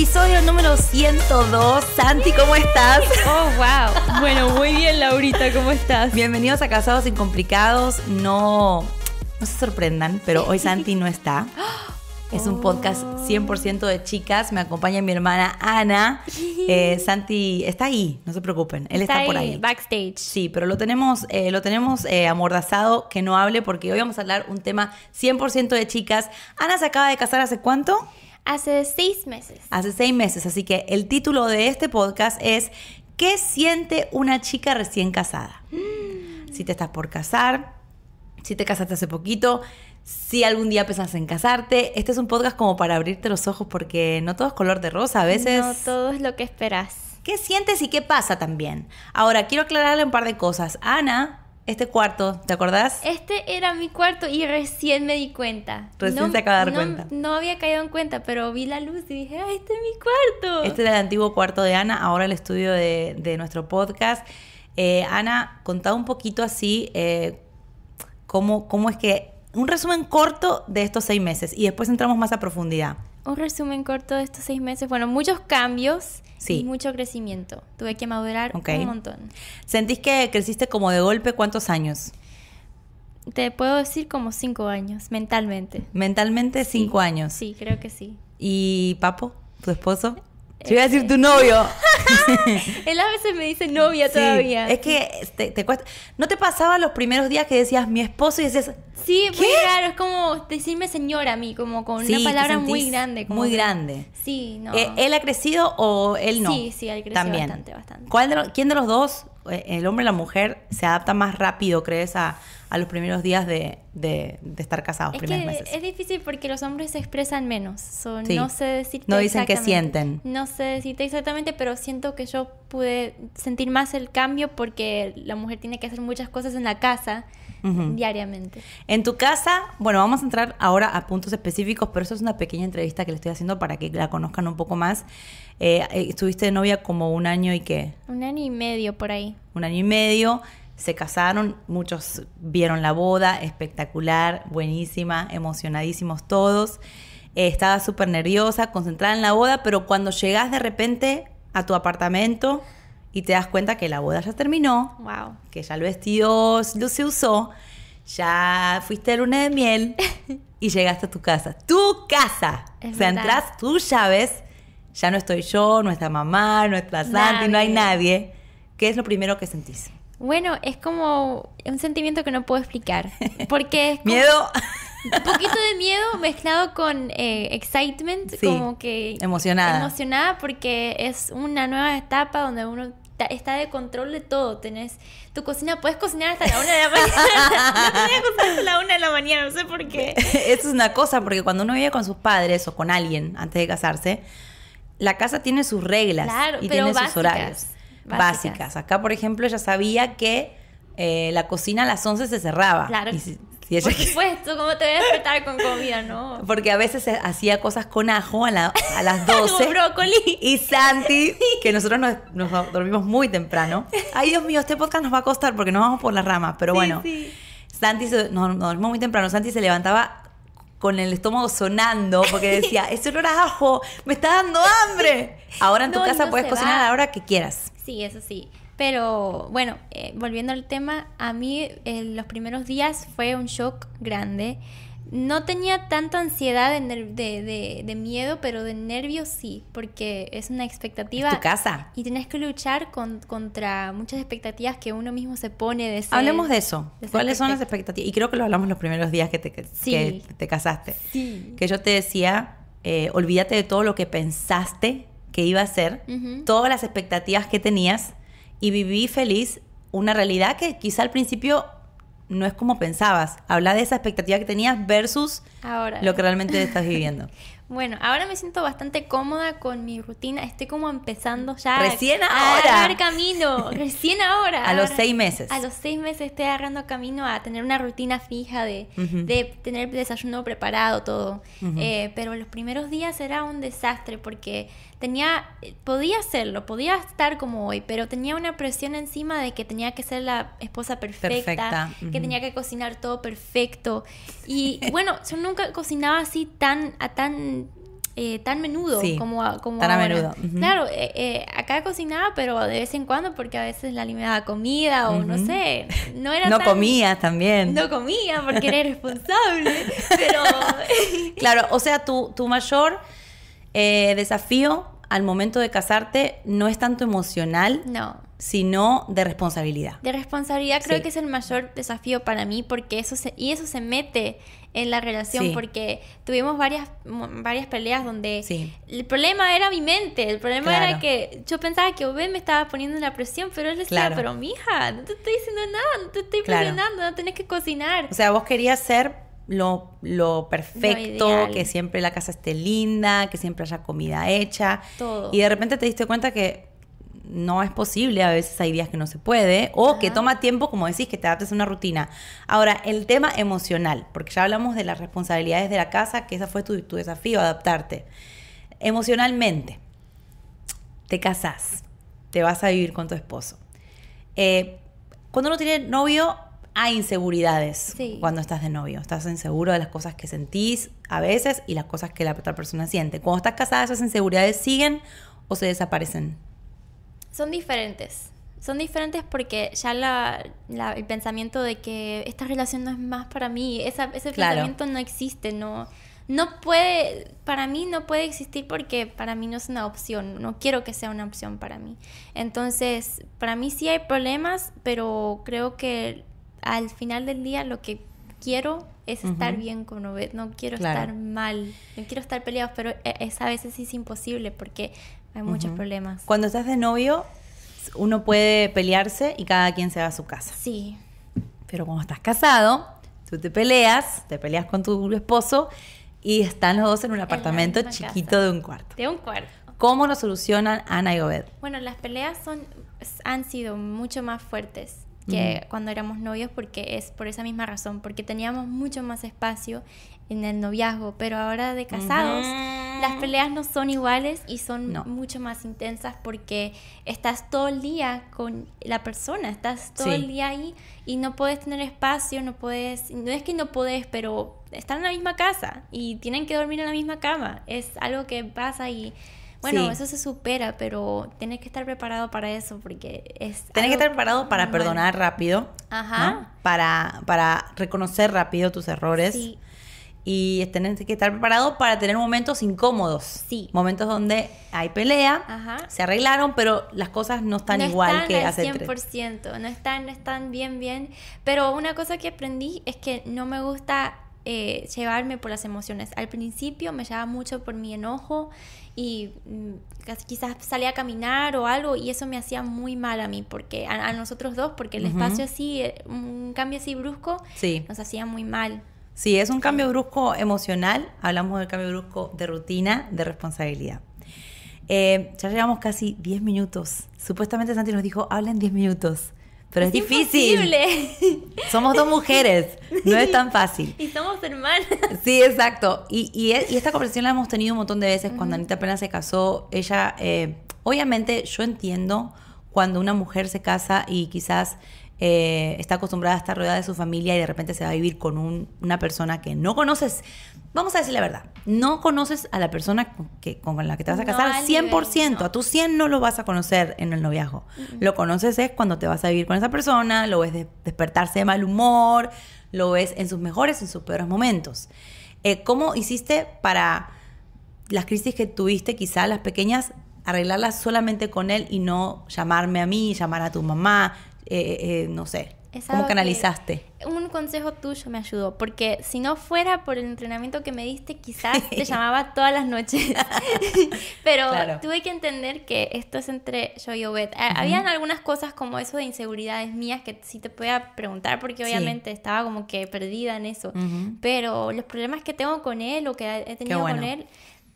Episodio número 102. Santi, ¿cómo estás? Oh, wow. Bueno, muy bien, Laurita, ¿cómo estás? Bienvenidos a Casados Incomplicados. No, no se sorprendan, pero hoy Santi no está. Es un podcast 100% de chicas. Me acompaña mi hermana Ana. Eh, Santi está ahí, no se preocupen. Él está, por ahí. Backstage. Sí, pero lo tenemos, eh, lo tenemos eh, amordazado que no hable porque hoy vamos a hablar un tema 100% de chicas. Ana se acaba de casar hace cuánto? Hace seis meses. Hace seis meses, así que el título de este podcast es ¿Qué siente una chica recién casada? Mm. Si te estás por casar, si te casaste hace poquito, si algún día pensás en casarte, este es un podcast como para abrirte los ojos porque no todo es color de rosa a veces. No todo es lo que esperas. ¿Qué sientes y qué pasa también? Ahora, quiero aclararle un par de cosas. Ana este cuarto, ¿te acordás? Este era mi cuarto y recién me di cuenta. Recién no, te de dar cuenta. No había caído en cuenta, pero vi la luz y dije, ¡ay, ah, este es mi cuarto! Este era el antiguo cuarto de Ana, ahora el estudio de, nuestro podcast. Eh, Ana, contá un poquito así eh, cómo, cómo es que. Un resumen corto de estos seis meses y después entramos más a profundidad un resumen corto de estos seis meses. Bueno, muchos cambios y mucho crecimiento. Tuve que madurar un montón. ¿Sentís que creciste como de golpe cuántos años? Te puedo decir como cinco años, mentalmente. ¿Mentalmente cinco años? Sí, creo que sí. ¿Y Papo, tu esposo? te iba a decir tu novio. Él a veces me dice novia todavía. Es que te, cuesta. ¿No te pasaba los primeros días que decías mi esposo y decías. Sí, muy raro. Es como decirme señora a mí, como con una palabra muy grande. muy grande. Sí, no. Eh, ¿Él ha crecido o él no? Sí, sí, ha crecido bastante, bastante. ¿Quién de los dos, eh, el hombre o la mujer, se adapta más rápido, crees, a a los primeros días de, de, estar casados, es primeros meses. Es difícil porque los hombres se expresan menos. No sé decirte No dicen que sienten. No sé decirte exactamente, pero siento que yo pude sentir más el cambio porque la mujer tiene que hacer muchas cosas en la casa. diariamente. En tu casa, bueno, vamos a entrar ahora a puntos específicos, pero eso es una pequeña entrevista que le estoy haciendo para que la conozcan un poco más. Eh, eh, estuviste de novia como un año y qué? Un año y medio por ahí. Un año y medio se casaron, muchos vieron la boda, espectacular, buenísima, emocionadísimos todos. Eh, estaba súper nerviosa, concentrada en la boda, pero cuando llegas de repente a tu apartamento y te das cuenta que la boda ya terminó, wow. que ya el vestido se usó, ya fuiste el luna de miel y llegaste a tu casa. ¡Tu casa! o entras, tus llaves, ya no estoy yo, no está mamá, no está Santi, no hay nadie. ¿Qué es lo primero que sentís? Bueno, es como un sentimiento que no puedo explicar. Porque es miedo. Un poquito de miedo mezclado con eh, excitement, como que emocionada. Emocionada porque es una nueva etapa donde uno está de control de todo. Tenés tu cocina, puedes cocinar hasta la una de la mañana. no la una de la mañana, no sé por qué. Eso es una cosa, porque cuando uno vive con sus padres o con alguien antes de casarse, la casa tiene sus reglas y tiene sus horarios básicas. Acá, por ejemplo, ya sabía que eh, la cocina a las 11 se cerraba. Claro. Por supuesto, ¿cómo te voy a despertar con comida, no? Porque a veces hacía cosas con ajo a, las 12. brócoli. Y Santi, que nosotros nos, dormimos muy temprano. Ay, Dios mío, este podcast nos va a costar porque nos vamos por las ramas, pero bueno. Sí. Santi nos, dormimos muy temprano. Santi se levantaba con el estómago sonando porque decía, ese olor a ajo, me está dando hambre. Ahora en tu casa puedes cocinar a la hora que quieras. Sí, eso sí. Pero bueno, eh, volviendo al tema, a mí en eh, los primeros días fue un shock grande. No tenía tanta ansiedad de, de, miedo, pero de nervios sí, porque es una expectativa. tu casa. Y tenés que luchar contra muchas expectativas que uno mismo se pone de ser, Hablemos de eso. ¿Cuáles son las expectativas? Y creo que lo hablamos los primeros días que te, que, te casaste. Que yo te decía, eh, olvídate de todo lo que pensaste iba a ser, todas las expectativas que tenías y viví feliz una realidad que quizá al principio no es como pensabas. Habla de esa expectativa que tenías versus ahora. lo que realmente estás viviendo. Bueno, ahora me siento bastante cómoda con mi rutina. Estoy como empezando ya. Recién ahora. A agarrar camino. Recién ahora. a los seis meses. A los seis meses estoy agarrando camino a tener una rutina fija de, tener desayuno preparado, todo. Eh, pero los primeros días era un desastre porque tenía, eh, podía hacerlo, podía estar como hoy, pero tenía una presión encima de que tenía que ser la esposa perfecta, que tenía que cocinar todo perfecto. Y bueno, yo nunca cocinaba así tan, a tan eh, tan menudo como, a, como tan menudo. Claro, eh, acá cocinaba, pero de vez en cuando porque a veces la alimentaba comida o no sé, no era No comía también. No comía porque era responsable pero... claro, o sea, tu, tu mayor eh, desafío al momento de casarte no es tanto emocional, no. sino de responsabilidad. De responsabilidad creo que es el mayor desafío para mí porque eso se, y eso se mete en la relación porque tuvimos varias varias peleas donde el problema era mi mente, el problema era que yo pensaba que Obed me estaba poniendo la presión, pero él decía, pero mija, no te estoy diciendo nada, no te estoy presionando, no tenés que cocinar. O sea, vos querías ser lo, perfecto, que siempre la casa esté linda, que siempre haya comida hecha. Y de repente te diste cuenta que no es posible, a veces hay días que no se puede, o que toma tiempo, como decís, que te adaptes a una rutina. Ahora, el tema emocional, porque ya hablamos de las responsabilidades de la casa, que ese fue tu, desafío, adaptarte. Emocionalmente, te casás, te vas a vivir con tu esposo. Eh, cuando uno tiene novio, hay inseguridades cuando estás de novio. Estás inseguro de las cosas que sentís a veces y las cosas que la otra persona siente. Cuando estás casada, esas inseguridades siguen o se desaparecen. Son diferentes. Son diferentes porque ya el pensamiento de que esta relación no es más para mí, ese pensamiento no existe, no, no puede, para mí no puede existir porque para mí no es una opción, no quiero que sea una opción para mí. Entonces, para mí sí hay problemas, pero creo que al final del día lo que quiero es estar bien con Obed, no quiero estar mal, no quiero estar peleados, pero e, a veces es imposible porque hay muchos problemas. Cuando estás de novio, uno puede pelearse y cada quien se va a su casa. Sí. Pero cuando estás casado, tú te peleas, te peleas con tu esposo y están los dos en un apartamento chiquito de un cuarto. De un cuarto. ¿Cómo lo solucionan Ana y Obed? Bueno, las peleas son, han sido mucho más fuertes que cuando éramos novios porque es por esa misma razón, porque teníamos mucho más espacio en el noviazgo, pero ahora de casados las peleas no son iguales y son mucho más intensas porque estás todo el día con la persona, estás todo el día ahí y no puedes tener espacio, no puedes, no es que no puedes, pero están en la misma casa y tienen que dormir en la misma cama, es algo que pasa y bueno, eso se supera, pero tienes que estar preparado para eso porque es... Tienes que estar preparado para perdonar rápido, Para, para reconocer rápido tus errores. Y tenés que estar preparado para tener momentos incómodos. Sí. Momentos donde hay pelea, se arreglaron, pero las cosas no están igual que hace tres. no están, no están bien, bien. Pero una cosa que aprendí es que no me gusta eh, llevarme por las emociones. Al principio me llevaba mucho por mi enojo y mm, quizás salía a caminar o algo y eso me hacía muy mal a mí, porque a, nosotros dos, porque el espacio así, eh, un cambio así brusco, nos hacía muy mal. Sí, es un cambio brusco emocional, hablamos del cambio brusco de rutina, de responsabilidad. Eh, ya llegamos casi 10 minutos. Supuestamente Santi nos dijo, hablen 10 minutos. Pero es, difícil. Somos dos mujeres, no es tan fácil. Y somos hermanas. Sí, exacto. Y, e, esta conversación la hemos tenido un montón de veces. Cuando Anita apenas se casó, ella, eh, obviamente yo entiendo cuando una mujer se casa y quizás eh, está acostumbrada a estar rodeada de su familia y de repente se va a vivir con una persona que no conoces. Vamos a decir la verdad, no conoces a la persona que, con la que te vas a casar 100%, a tu 100 no lo vas a conocer en el noviazgo. Lo conoces es cuando te vas a vivir con esa persona, lo ves despertarse de mal humor, lo ves en sus mejores, en sus peores momentos. Eh, ¿Cómo hiciste para las crisis que tuviste, quizá las pequeñas, arreglarlas solamente con él y no llamarme a mí, llamar a tu mamá, eh, eh, no sé, ¿Cómo canalizaste? Un consejo tuyo me ayudó, porque si no fuera por el entrenamiento que me diste, quizás te llamaba todas las noches. Pero tuve que entender que esto es entre yo y Obed. Habían algunas cosas como eso de inseguridades mías que sí te podía preguntar, porque obviamente estaba como que perdida en eso. Pero los problemas que tengo con él o que he tenido con él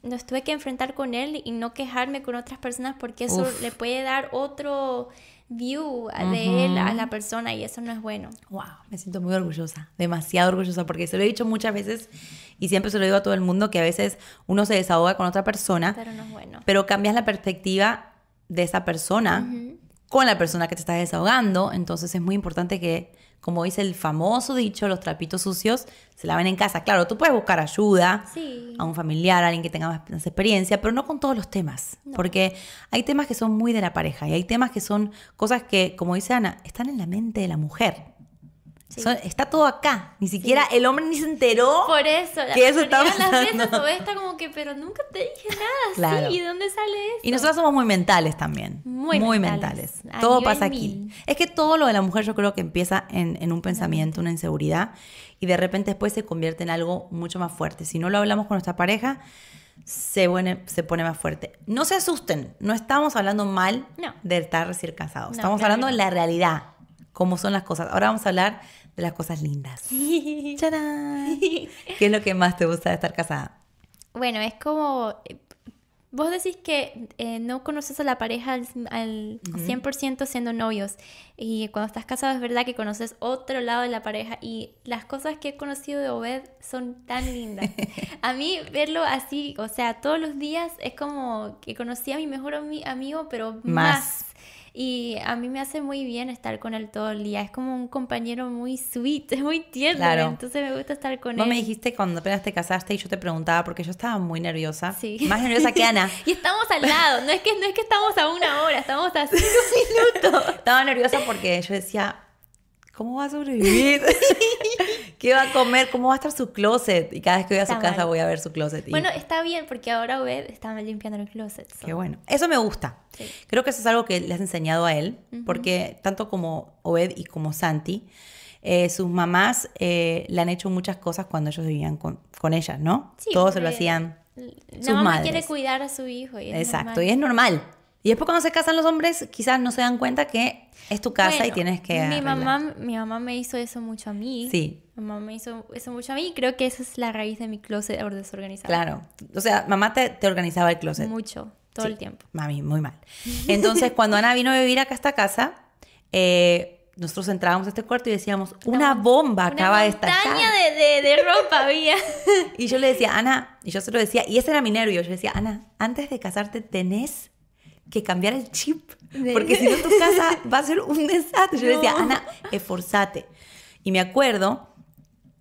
los tuve que enfrentar con él y no quejarme con otras personas porque eso le puede dar otro view de él a la persona y eso no es bueno. Wow, me siento muy orgullosa, demasiado orgullosa, porque se lo he dicho muchas veces y siempre se lo digo a todo el mundo que a veces uno se desahoga con otra persona, pero no es bueno. Pero cambias la perspectiva de esa persona con la persona que te estás desahogando, entonces es muy importante que como dice el famoso dicho, los trapitos sucios se laven en casa. Claro, tú puedes buscar ayuda a un familiar, a alguien que tenga más, experiencia, pero no con todos los temas, porque hay temas que son muy de la pareja y hay temas que son cosas que, como dice Ana, están en la mente de la mujer está todo acá. Ni siquiera el hombre ni se enteró. Por eso. Que eso estaba está como que, pero nunca te dije nada. Sí, dónde sale eso? Y nosotros somos muy mentales también. Muy, mentales. Todo pasa aquí. Es que todo lo de la mujer yo creo que empieza en, un pensamiento, una inseguridad, y de repente después se convierte en algo mucho más fuerte. Si no lo hablamos con nuestra pareja, se pone, se pone más fuerte. No se asusten, no estamos hablando mal de estar recién casados. estamos hablando de la realidad, cómo son las cosas. Ahora vamos a hablar de las cosas lindas. ¿Qué es lo que más te gusta de estar casada? Bueno, es como... Eh, vos decís que eh, no conoces a la pareja al, 100% siendo novios y cuando estás casado es verdad que conoces otro lado de la pareja y las cosas que he conocido de Obed son tan lindas. A mí verlo así, o sea, todos los días es como que conocí a mi mejor amigo, pero más y a mí me hace muy bien estar con él todo el día. Es como un compañero muy sweet, es muy tierno. Entonces me gusta estar con él. Vos me dijiste cuando apenas te casaste y yo te preguntaba porque yo estaba muy nerviosa. Más nerviosa que Ana. y estamos al lado. No es que, no es que estamos a una hora, estamos a cinco minutos. estaba nerviosa porque yo decía, ¿cómo va a sobrevivir? ¿Qué va a comer? ¿Cómo va a estar su closet? Y cada vez que voy a su casa voy a ver su closet. Bueno, está bien porque ahora Obed está limpiando el closet. Qué bueno. Eso me gusta. Creo que eso es algo que le has enseñado a él, porque tanto como Obed y como Santi, eh, sus mamás eh, le han hecho muchas cosas cuando ellos vivían con, con ellas, ¿no? Sí, Todos se lo hacían. La mamá quiere cuidar a su hijo. Exacto, y es normal. Y después cuando se casan los hombres, quizás no se dan cuenta que es tu casa y tienes que... Mi mamá, mi mamá me hizo eso mucho a mí. Sí. Mamá me hizo eso mucho a mí y creo que esa es la raíz de mi closet desorganizado. Claro. O sea, mamá te, organizaba el closet. Mucho, todo el tiempo. Mami, muy mal. Entonces, cuando Ana vino a vivir acá a esta casa, eh, nosotros entrábamos a este cuarto y decíamos, una bomba acaba de estallar. Una de, de, ropa había. y yo le decía, Ana, y yo se lo decía, y ese era mi nervio, yo le decía, Ana, antes de casarte tenés que cambiar el chip, porque si no tu casa va a ser un desastre. Yo le decía, Ana, esforzate. Y me acuerdo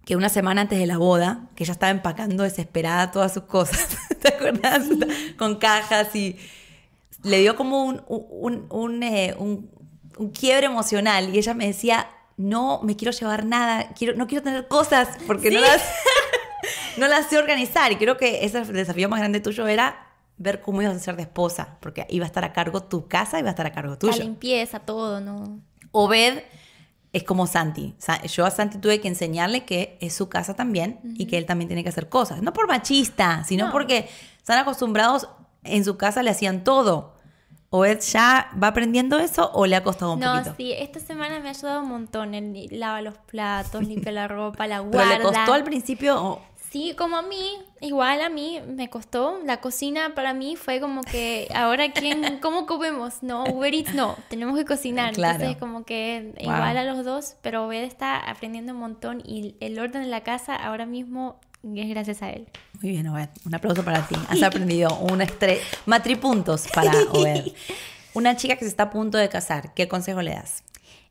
que una semana antes de la boda, que ella estaba empacando desesperada todas sus cosas, ¿te acuerdas? Con cajas y le dio como un, eh, un, un, quiebre emocional y ella me decía, no me quiero llevar nada, quiero, no quiero tener cosas porque no, las, no las sé organizar y creo que ese desafío más grande tuyo era ver cómo ibas a ser de esposa, porque iba a estar a cargo tu casa, iba a estar a cargo tuyo. La limpieza, todo, ¿no? Obed es como Santi. Yo a Santi tuve que enseñarle que es su casa también y que él también tiene que hacer cosas. No por machista, sino porque están acostumbrados, en su casa le hacían todo. ¿O él ya va aprendiendo eso o le ha costado un poco poquito? No, sí, esta semana me ha ayudado un montón. Él lava los platos, limpia la ropa, la guarda. le costó al principio? Sí, como a mí, igual a mí me costó. La cocina para mí fue como que ahora quién, cómo comemos, no Uber Eats, no, tenemos que cocinar. Claro. Entonces como que igual a los dos, pero Obed está aprendiendo un montón y el orden de la casa ahora mismo es gracias a él. Muy bien, Obed, un aplauso para ti. Has aprendido un estrés, matripuntos para Obed. Una chica que se está a punto de casar, ¿qué consejo le das?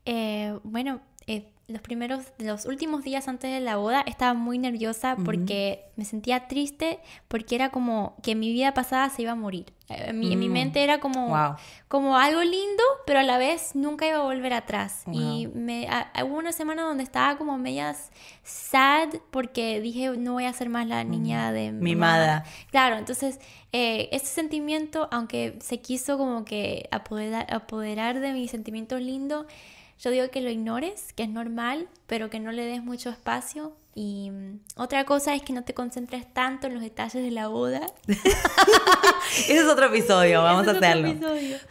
Eh, bueno, eh, los primeros, los últimos días antes de la boda estaba muy nerviosa porque me sentía triste porque era como que mi vida pasada se iba a morir. Eh, en mi, mm. mente era como, como algo lindo, pero a la vez nunca iba a volver atrás. Y me, hubo una semana donde estaba como medias sad porque dije, no voy a ser más la niña de de... Mimada. Claro, entonces eh, ese sentimiento, aunque se quiso como que apoderar, apoderar de mis sentimientos lindo yo digo que lo ignores, que es normal, pero que no le des mucho espacio. Y mm, otra cosa es que no te concentres tanto en los detalles de la boda. Ese es otro episodio, vamos a hacerlo.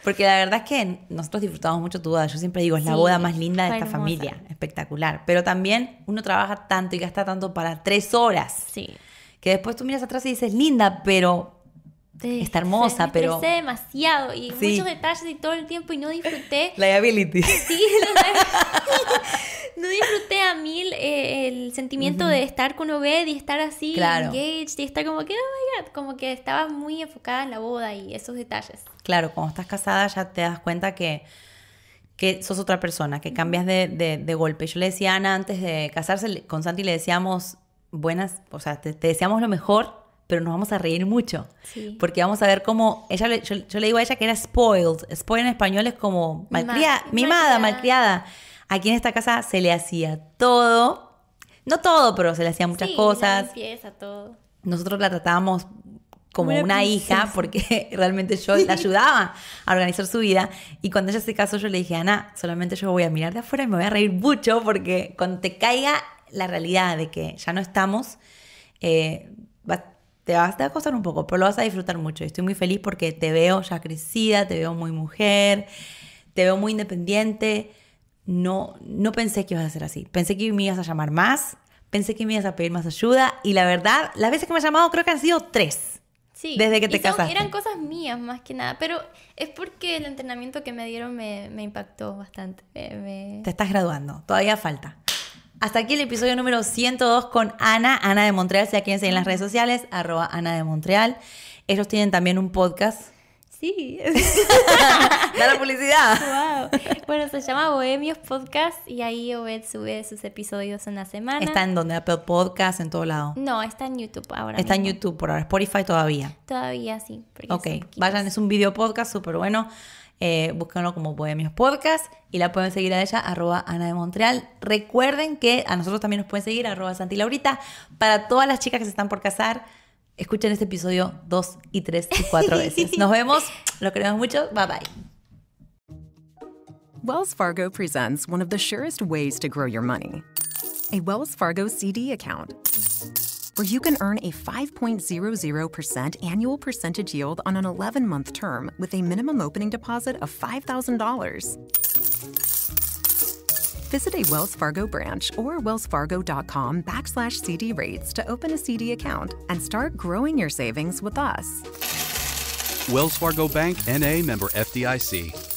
Porque la verdad es que nosotros disfrutamos mucho tu boda. Yo siempre digo, es la boda más linda de esta familia, espectacular. Pero también uno trabaja tanto y gasta tanto para tres horas. Sí. Que después tú miras atrás y dices, linda, pero está hermosa, pero... demasiado y muchos detalles y todo el tiempo y no disfruté... Liability. Sí, no disfruté a mil eh, el sentimiento de estar con Obed y estar así engaged y estar como que, oh my como que estaba muy enfocada en la boda y esos detalles. Claro, cuando estás casada ya te das cuenta que que sos otra persona, que cambias de, golpe. Yo le decía a Ana antes de casarse, con Santi le decíamos buenas, o sea, te, te deseamos lo mejor pero nos vamos a reír mucho. Porque vamos a ver cómo. Ella, yo, le digo a ella que era spoiled. Spoiled en español es como malcriada, mimada, malcriada. Aquí en esta casa se le hacía todo. No todo, pero se le hacía muchas sí, cosas. todo. Nosotros la tratábamos como una hija, porque realmente yo la ayudaba a organizar su vida. Y cuando ella se casó, yo le dije, Ana, solamente yo voy a mirar de afuera y me voy a reír mucho, porque cuando te caiga la realidad de que ya no estamos, eh, va, te vas, a costar un poco, pero lo vas a disfrutar mucho. estoy muy feliz porque te veo ya crecida, te veo muy mujer, te veo muy independiente. No, no pensé que ibas a ser así. Pensé que me ibas a llamar más, pensé que me ibas a pedir más ayuda. Y la verdad, las veces que me has llamado creo que han sido tres. Sí. Desde que te y Eran cosas mías más que nada, pero es porque el entrenamiento que me dieron me, impactó bastante. Te estás graduando, todavía falta. Hasta aquí el episodio número 102 con Ana, Ana de Montreal. Sea quien sea en las redes sociales, arroba Ana de Montreal. Ellos tienen también un podcast. Sí. da la publicidad. Wow. Bueno, se llama Bohemios Podcast y ahí Obed sube sus episodios en la semana. ¿Está en donde? Apple Podcast, en todo lado. No, está en YouTube ahora. Está en YouTube por ahora. Spotify todavía. Todavía sí. Ok. Vayan, es un video podcast súper bueno. Eh, búsquenlo como Bohemios Podcast y la pueden seguir a ella, arroba Ana de Montreal. Recuerden que a nosotros también nos pueden seguir, arroba Santi Laurita. Para todas las chicas que se están por casar, escuchen este episodio dos y tres y cuatro veces. Nos vemos, los queremos mucho, bye bye. Wells Fargo presents one of the surest ways to grow your money. A Wells Fargo CD account. where you can earn a 5.00% annual percentage yield on an 11 month term with a minimum opening deposit of $5,000. Visit a Wells Fargo branch or wellsfargo.com backslash CD rates to open a CD account and start growing your savings with us. Wells Fargo Bank NA member FDIC.